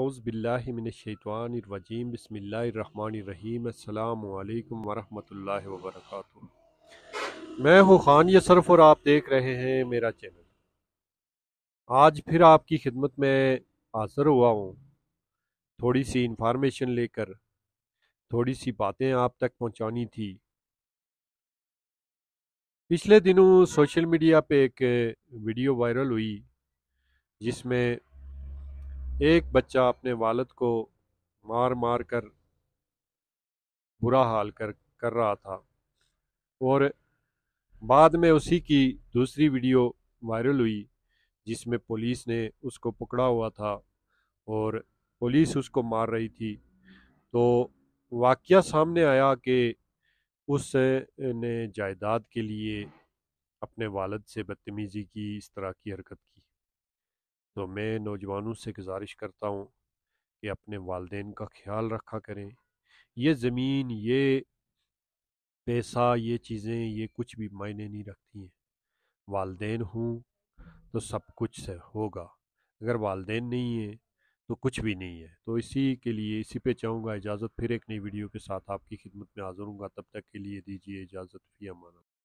अज़बिल्लिमिनशैतवानरवजीम बसमीम अल्लाम वरम वर्क मैं हूँ ख़ान यसरफ और आप देख रहे हैं मेरा चैनल आज फिर आपकी खिदमत में हाजिर हुआ हूँ थोड़ी सी इंफॉर्मेशन लेकर थोड़ी सी बातें आप तक पहुँचानी थी पिछले दिनों सोशल मीडिया पे एक वीडियो वायरल हुई जिसमें एक बच्चा अपने वालद को मार मार कर बुरा हाल कर कर रहा था और बाद में उसी की दूसरी वीडियो वायरल हुई जिसमें पुलिस ने उसको पकड़ा हुआ था और पुलिस उसको मार रही थी तो वाक़ सामने आया कि उस ने जायदाद के लिए अपने वालद से बदतमीज़ी की इस तरह की हरकत की तो मैं नौजवानों से गुजारिश करता हूँ कि अपने वालदेन का ख्याल रखा करें ये ज़मीन ये पैसा ये चीज़ें ये कुछ भी मायने नहीं रखती हैं वालदे हूँ तो सब कुछ से होगा अगर वालदे नहीं है तो कुछ भी नहीं है तो इसी के लिए इसी पे चाहूँगा इजाज़त फिर एक नई वीडियो के साथ आपकी खिदमत में हाजिर हूँगा तब तक के लिए दीजिए इजाज़त फी अमाना